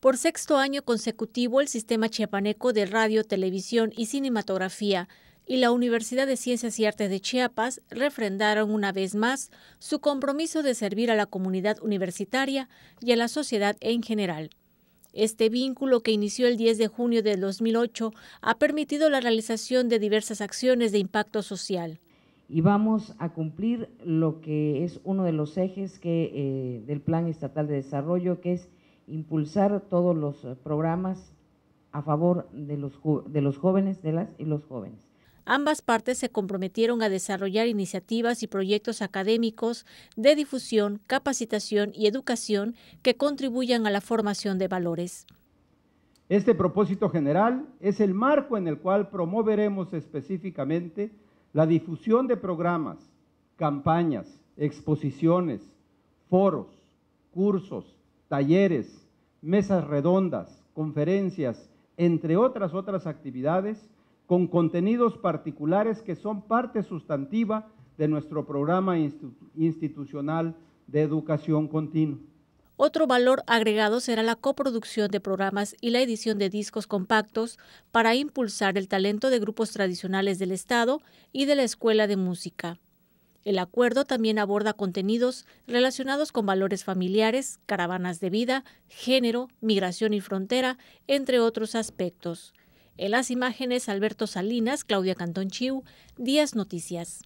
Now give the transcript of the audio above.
Por sexto año consecutivo, el Sistema Chiapaneco de Radio, Televisión y Cinematografía y la Universidad de Ciencias y Artes de Chiapas refrendaron una vez más su compromiso de servir a la comunidad universitaria y a la sociedad en general. Este vínculo que inició el 10 de junio de 2008 ha permitido la realización de diversas acciones de impacto social. Y vamos a cumplir lo que es uno de los ejes que, eh, del Plan Estatal de Desarrollo, que es impulsar todos los eh, programas a favor de los, de los jóvenes, de las y los jóvenes. Ambas partes se comprometieron a desarrollar iniciativas y proyectos académicos de difusión, capacitación y educación que contribuyan a la formación de valores. Este propósito general es el marco en el cual promoveremos específicamente la difusión de programas, campañas, exposiciones, foros, cursos, talleres, mesas redondas, conferencias, entre otras otras actividades, con contenidos particulares que son parte sustantiva de nuestro programa institucional de educación continua. Otro valor agregado será la coproducción de programas y la edición de discos compactos para impulsar el talento de grupos tradicionales del Estado y de la Escuela de Música. El acuerdo también aborda contenidos relacionados con valores familiares, caravanas de vida, género, migración y frontera, entre otros aspectos. En las imágenes, Alberto Salinas, Claudia Cantón Chiu, Días Noticias.